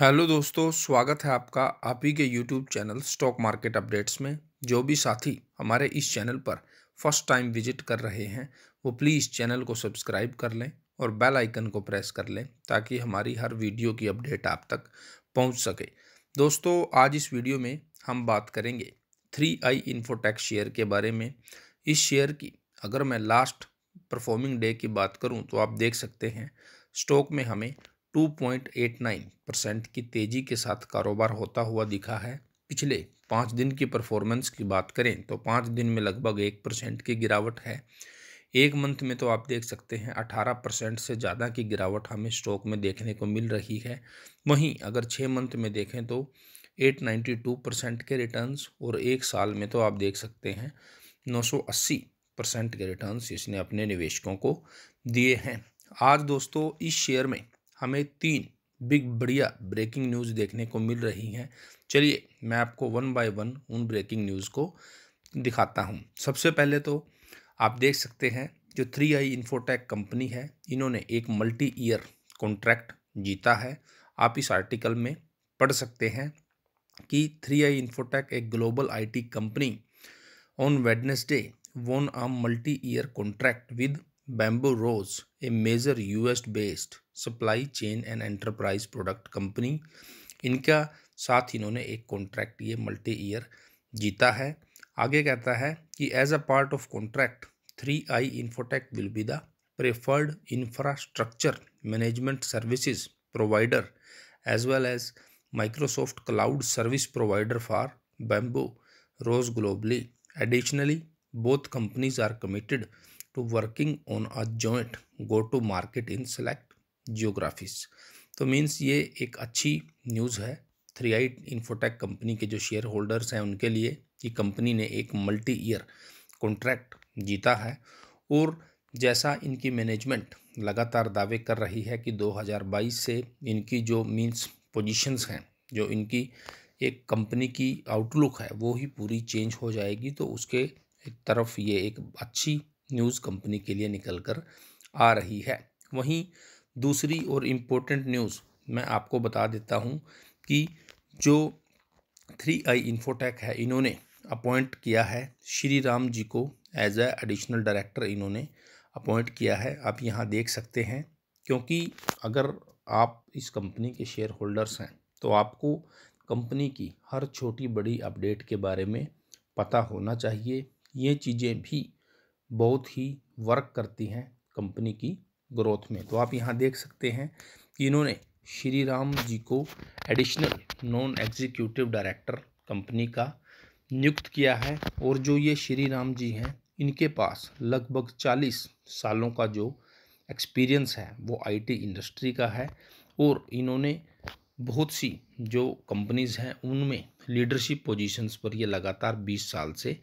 hello दोस्तों स्वागत है आपका आप ही के YouTube channel stock market updates में जो भी साथी हमारे इस चैनल पर फर्स्ट टाइम विजिट कर रहे हैं वो प्लीज़ चैनल को सब्सक्राइब कर लें और बेल आइकन को प्रेस कर लें ताकि हमारी हर वीडियो की अपडेट आप तक पहुंच सके दोस्तों आज इस वीडियो में हम बात करेंगे थ्री आई इन्फोटेक शेयर के बारे में इस शेयर की अगर मैं लास्ट परफॉर्मिंग डे की बात करूँ तो आप देख सकते हैं स्टॉक में हमें 2.89 परसेंट की तेज़ी के साथ कारोबार होता हुआ दिखा है पिछले पाँच दिन की परफॉर्मेंस की बात करें तो पाँच दिन में लगभग एक परसेंट की गिरावट है एक मंथ में तो आप देख सकते हैं 18 परसेंट से ज़्यादा की गिरावट हमें स्टॉक में देखने को मिल रही है वहीं अगर छः मंथ में देखें तो 892 परसेंट के रिटर्न्स और एक साल में तो आप देख सकते हैं 980 परसेंट के रिटर्न्स इसने अपने निवेशकों को दिए हैं आज दोस्तों इस शेयर में हमें तीन बिग बढ़िया ब्रेकिंग न्यूज़ देखने को मिल रही हैं चलिए मैं आपको वन बाय वन उन ब्रेकिंग न्यूज़ को दिखाता हूँ सबसे पहले तो आप देख सकते हैं जो थ्री आई इन्फोटेक कंपनी है इन्होंने एक मल्टी ईयर कॉन्ट्रैक्ट जीता है आप इस आर्टिकल में पढ़ सकते हैं कि थ्री आई इन्फोटेक एक global IT company on Wednesday won a multi year contract with Bamboo Rose, a major US based supply chain and enterprise product company इनका साथ इन्होंने एक कॉन्ट्रैक्ट ये मल्टी ईयर जीता है आगे कहता है कि as a part of contract three I Infotech will be the preferred infrastructure management services provider as well as Microsoft cloud service provider for Bamboo Rose globally additionally both companies are committed to working on a joint go to market in select geographies तो means ये एक अच्छी news है three I Infotech company के जो share holders हैं उनके लिए कि कंपनी ने एक मल्टी ईयर कॉन्ट्रैक्ट जीता है और जैसा इनकी मैनेजमेंट लगातार दावे कर रही है कि 2022 से इनकी जो मीन्स पोजीशंस हैं जो इनकी एक कंपनी की आउटलुक है वो ही पूरी चेंज हो जाएगी तो उसके तरफ ये एक अच्छी न्यूज़ कंपनी के लिए निकल कर आ रही है वहीं दूसरी और इम्पोर्टेंट न्यूज़ मैं आपको बता देता हूँ कि जो थ्री आई इन्फोटेक है इन्होंने अपॉइंट किया है श्री राम जी को एज ए एडिशनल डायरेक्टर इन्होंने अपॉइंट किया है आप यहाँ देख सकते हैं क्योंकि अगर आप इस कंपनी के शेयर होल्डर्स हैं तो आपको कंपनी की हर छोटी बड़ी अपडेट के बारे में पता होना चाहिए ये चीज़ें भी बहुत ही वर्क करती हैं कंपनी की ग्रोथ में तो आप यहाँ देख सकते हैं कि इन्होंने श्री राम जी को additional non executive director company का नियुक्त किया है और जो ये श्री राम जी हैं इनके पास लगभग चालीस सालों का जो एक्सपीरियंस है वो आईटी इंडस्ट्री का है और इन्होंने बहुत सी जो कंपनीज़ हैं उनमें लीडरशिप पोजीशंस पर ये लगातार 20 साल से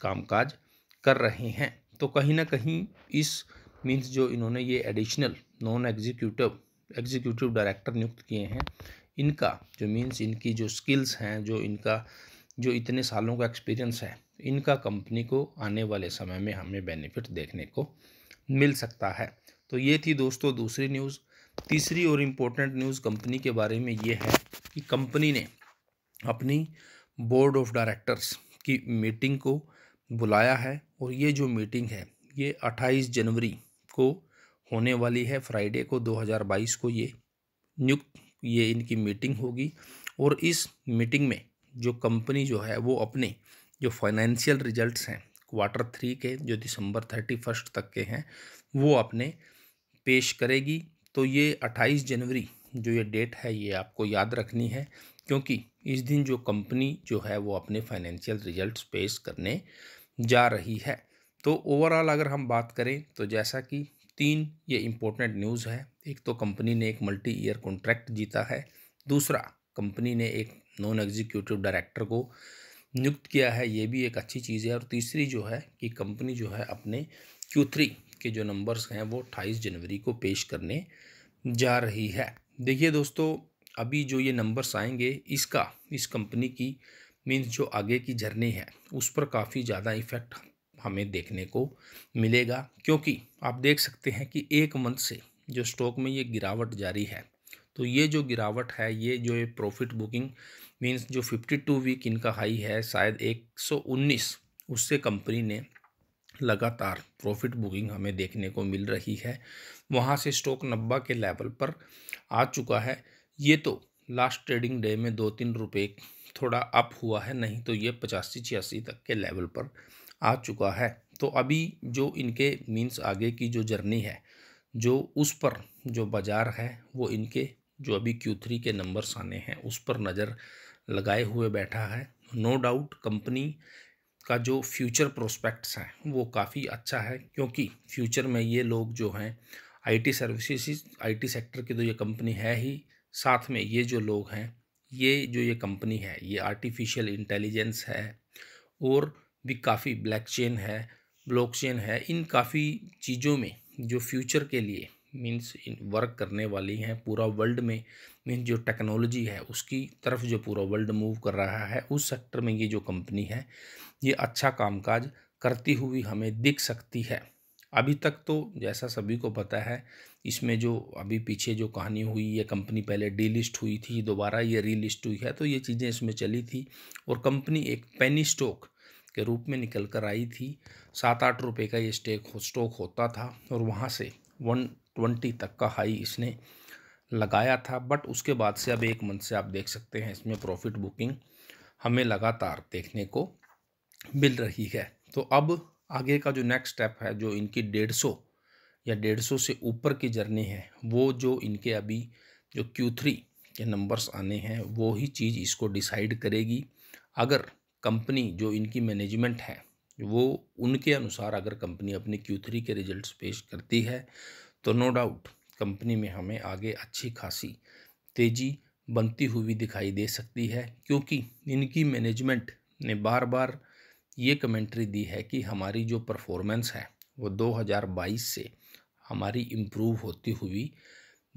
कामकाज कर रहे हैं तो कहीं ना कहीं इस मीन्स जो इन्होंने ये additional non executive executive director नियुक्त किए हैं इनका जो मीन्स इनकी जो स्किल्स हैं जो इनका जो इतने सालों का एक्सपीरियंस है इनका कंपनी को आने वाले समय में हमें बेनिफिट देखने को मिल सकता है तो ये थी दोस्तों दूसरी न्यूज़ तीसरी और इम्पोर्टेंट न्यूज़ कंपनी के बारे में ये है कि कंपनी ने अपनी बोर्ड ऑफ डायरेक्टर्स की मीटिंग को बुलाया है और ये जो मीटिंग है ये 28 जनवरी को होने वाली है फ्राइडे को 2022 को ये नियुक्त ये इनकी मीटिंग होगी और इस मीटिंग में जो कंपनी जो है वो अपने जो फाइनेंशियल रिजल्ट्स हैं क्वार्टर थ्री के जो दिसंबर थर्टी फर्स्ट तक के हैं वो अपने पेश करेगी तो ये 28 जनवरी जो ये डेट है ये आपको याद रखनी है क्योंकि इस दिन जो कंपनी जो है वो अपने फाइनेंशियल रिजल्ट्स पेश करने जा रही है तो ओवरऑल अगर हम बात करें तो जैसा कि तीन ये इम्पोर्टेंट न्यूज़ है एक तो कंपनी ने एक मल्टी ईयर कॉन्ट्रैक्ट जीता है दूसरा कंपनी ने एक नॉन एग्जीक्यूटिव डायरेक्टर को नियुक्त किया है ये भी एक अच्छी चीज़ है और तीसरी जो है कि कंपनी जो है अपने क्यू थ्री के जो नंबर्स हैं वो अट्ठाईस जनवरी को पेश करने जा रही है देखिए दोस्तों अभी जो ये नंबर्स आएंगे इसका इस कंपनी की मीन्स जो आगे की जर्नी है उस पर काफ़ी ज़्यादा इफ़ेक्ट हमें देखने को मिलेगा क्योंकि आप देख सकते हैं कि एक मंथ से जो स्टॉक में ये गिरावट जारी है तो ये जो गिरावट है ये जो ये प्रॉफिट बुकिंग मीन्स जो 52 वीक इनका हाई है शायद 119 उससे कंपनी ने लगातार प्रॉफिट बुकिंग हमें देखने को मिल रही है वहाँ से स्टॉक नब्बा के लेवल पर आ चुका है ये तो लास्ट ट्रेडिंग डे में दो तीन रुपये थोड़ा अप हुआ है नहीं तो ये पचासी छियासी तक के लेवल पर आ चुका है तो अभी जो इनके मीन्स आगे की जो जर्नी है जो उस पर जो बाज़ार है वो इनके जो अभी क्यू थ्री के नंबर्स आने हैं उस पर नज़र लगाए हुए बैठा है नो डाउट कंपनी का जो फ्यूचर प्रोस्पेक्ट्स हैं वो काफ़ी अच्छा है क्योंकि फ्यूचर में ये लोग जो हैं आईटी सर्विसेज आईटी सेक्टर की तो ये कंपनी है ही साथ में ये जो लोग हैं ये जो ये कंपनी है ये आर्टिफिशियल इंटेलिजेंस है और भी काफ़ी ब्लैक चेन है ब्लॉक चेन है इन काफ़ी चीज़ों में जो फ्यूचर के लिए मीन्स वर्क करने वाली हैं पूरा वर्ल्ड में मीन्स जो टेक्नोलॉजी है उसकी तरफ जो पूरा वर्ल्ड मूव कर रहा है उस सेक्टर में ये जो कंपनी है ये अच्छा कामकाज करती हुई हमें दिख सकती है अभी तक तो जैसा सभी को पता है इसमें जो अभी पीछे जो कहानी हुई ये कंपनी पहले डी लिस्ट हुई थी दोबारा ये रीलिस्ट हुई है तो ये चीज़ें इसमें चली थी और कंपनी एक पेनी स्टॉक के रूप में निकल कर आई थी सात आठ रुपये का ये स्टेक स्टॉक होता था और वहाँ से वन ट्वेंटी तक का हाई इसने लगाया था बट उसके बाद से अब एक मंथ से आप देख सकते हैं इसमें प्रॉफिट बुकिंग हमें लगातार देखने को मिल रही है तो अब आगे का जो नेक्स्ट स्टेप है जो इनकी डेढ़ सौ या डेढ़ सौ से ऊपर की जर्नी है वो जो इनके अभी जो क्यू थ्री के नंबर्स आने हैं वो ही चीज़ इसको डिसाइड करेगी अगर कंपनी जो इनकी मैनेजमेंट है वो उनके अनुसार अगर कंपनी अपने क्यू थ्री के रिजल्ट्स पेश करती है तो नो डाउट कंपनी में हमें आगे अच्छी खासी तेज़ी बनती हुई दिखाई दे सकती है क्योंकि इनकी मैनेजमेंट ने बार बार ये कमेंट्री दी है कि हमारी जो परफॉर्मेंस है वो 2022 से हमारी इम्प्रूव होती हुई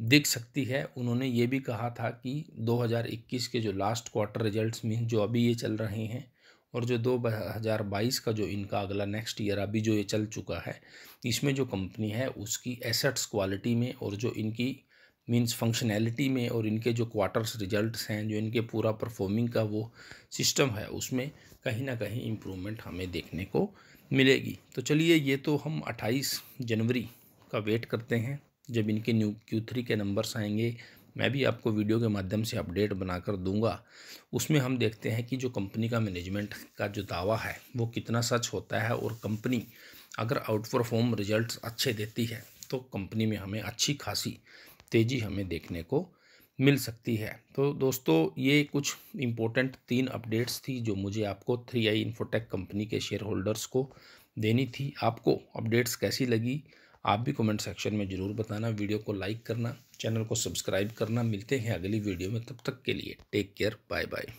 दिख सकती है उन्होंने ये भी कहा था कि 2021 के जो लास्ट क्वार्टर रिजल्ट्स में जो अभी ये चल रहे हैं और जो 2022 का जो इनका अगला नेक्स्ट ईयर अभी जो ये चल चुका है इसमें जो कंपनी है उसकी एसेट्स क्वालिटी में और जो इनकी मींस फंक्शनैलिटी में और इनके जो क्वार्टर्स रिजल्ट्स हैं जो इनके पूरा परफॉर्मिंग का वो सिस्टम है उसमें कहीं ना कहीं इम्प्रूवमेंट हमें देखने को मिलेगी तो चलिए ये तो हम 28 जनवरी का वेट करते हैं जब इनके न्यू क्यू थ्री के नंबर्स आएंगे मैं भी आपको वीडियो के माध्यम से अपडेट बनाकर दूंगा उसमें हम देखते हैं कि जो कंपनी का मैनेजमेंट का जो दावा है वो कितना सच होता है और कंपनी अगर आउट परफॉर्म रिजल्ट अच्छे देती है तो कंपनी में हमें अच्छी खासी तेज़ी हमें देखने को मिल सकती है तो दोस्तों ये कुछ इम्पोर्टेंट तीन अपडेट्स थी जो मुझे आपको थ्री आई इन्फोटेक कंपनी के शेयर होल्डर्स को देनी थी आपको अपडेट्स कैसी लगी आप भी कमेंट सेक्शन में ज़रूर बताना वीडियो को लाइक करना चैनल को सब्सक्राइब करना मिलते हैं अगली वीडियो में तब तक के लिए टेक केयर बाय बाय